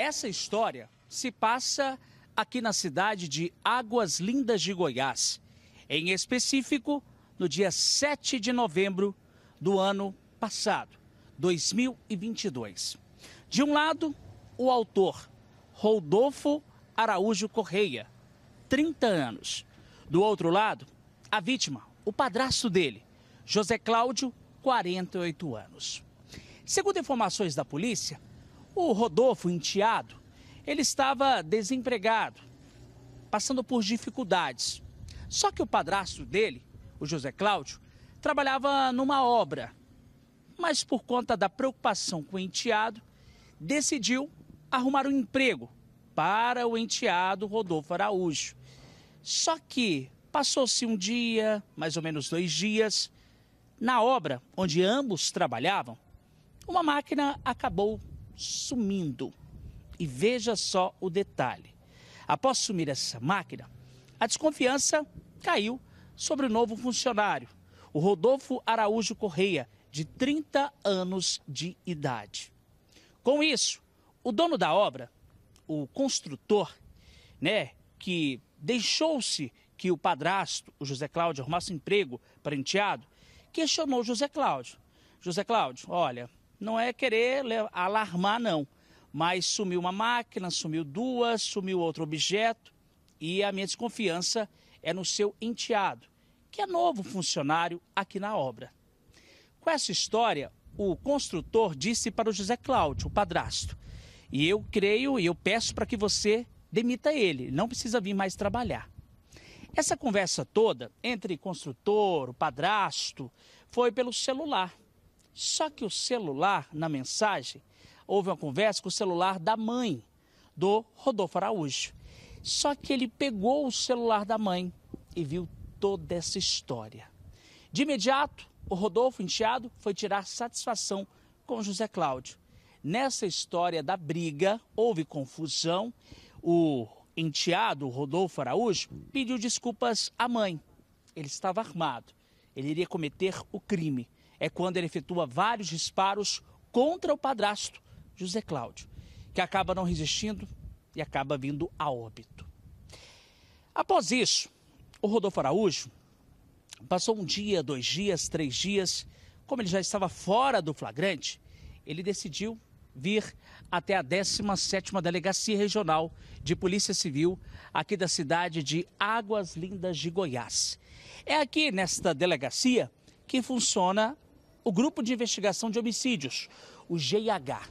Essa história se passa aqui na cidade de Águas Lindas de Goiás. Em específico, no dia 7 de novembro do ano passado, 2022. De um lado, o autor, Rodolfo Araújo Correia, 30 anos. Do outro lado, a vítima, o padrasto dele, José Cláudio, 48 anos. Segundo informações da polícia, o Rodolfo, enteado, ele estava desempregado, passando por dificuldades. Só que o padrasto dele, o José Cláudio, trabalhava numa obra, mas por conta da preocupação com o enteado, decidiu arrumar um emprego para o enteado Rodolfo Araújo. Só que passou-se um dia, mais ou menos dois dias, na obra onde ambos trabalhavam, uma máquina acabou sumindo. E veja só o detalhe. Após sumir essa máquina, a desconfiança caiu sobre o novo funcionário, o Rodolfo Araújo Correia, de 30 anos de idade. Com isso, o dono da obra, o construtor, né, que deixou-se que o padrasto, o José Cláudio, arrumasse emprego para enteado, questionou José Cláudio. José Cláudio, olha, não é querer alarmar, não. Mas sumiu uma máquina, sumiu duas, sumiu outro objeto. E a minha desconfiança é no seu enteado, que é novo funcionário aqui na obra. Com essa história, o construtor disse para o José Cláudio, o padrasto. E eu creio e eu peço para que você demita ele, não precisa vir mais trabalhar. Essa conversa toda entre construtor, padrasto, foi pelo celular. Só que o celular, na mensagem, houve uma conversa com o celular da mãe do Rodolfo Araújo. Só que ele pegou o celular da mãe e viu toda essa história. De imediato, o Rodolfo, enteado, foi tirar satisfação com José Cláudio. Nessa história da briga, houve confusão. O enteado, Rodolfo Araújo, pediu desculpas à mãe. Ele estava armado. Ele iria cometer o crime é quando ele efetua vários disparos contra o padrasto, José Cláudio, que acaba não resistindo e acaba vindo a óbito. Após isso, o Rodolfo Araújo passou um dia, dois dias, três dias, como ele já estava fora do flagrante, ele decidiu vir até a 17ª Delegacia Regional de Polícia Civil aqui da cidade de Águas Lindas de Goiás. É aqui nesta delegacia que funciona o Grupo de Investigação de Homicídios, o GIH.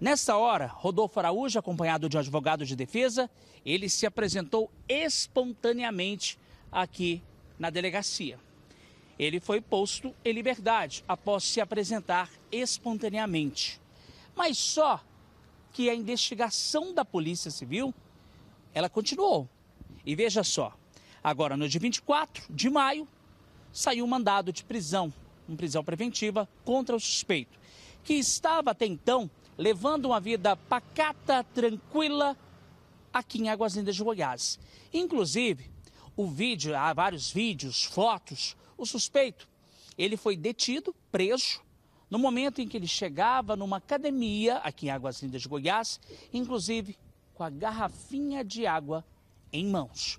Nessa hora, Rodolfo Araújo, acompanhado de um advogado de defesa, ele se apresentou espontaneamente aqui na delegacia. Ele foi posto em liberdade após se apresentar espontaneamente. Mas só que a investigação da Polícia Civil, ela continuou. E veja só, agora no dia 24 de maio, saiu mandado de prisão uma prisão preventiva contra o suspeito, que estava até então levando uma vida pacata, tranquila, aqui em Águas Lindas de Goiás. Inclusive, o vídeo, há vários vídeos, fotos, o suspeito, ele foi detido, preso, no momento em que ele chegava numa academia aqui em Águas Lindas de Goiás, inclusive com a garrafinha de água em mãos.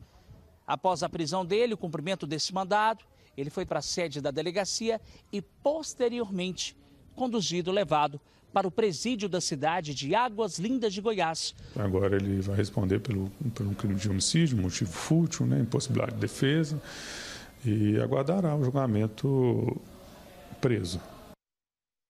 Após a prisão dele, o cumprimento desse mandado, ele foi para a sede da delegacia e, posteriormente, conduzido, levado para o presídio da cidade de Águas Lindas de Goiás. Agora ele vai responder pelo, pelo crime de homicídio, motivo fútil, né, impossibilidade de defesa, e aguardará o julgamento preso.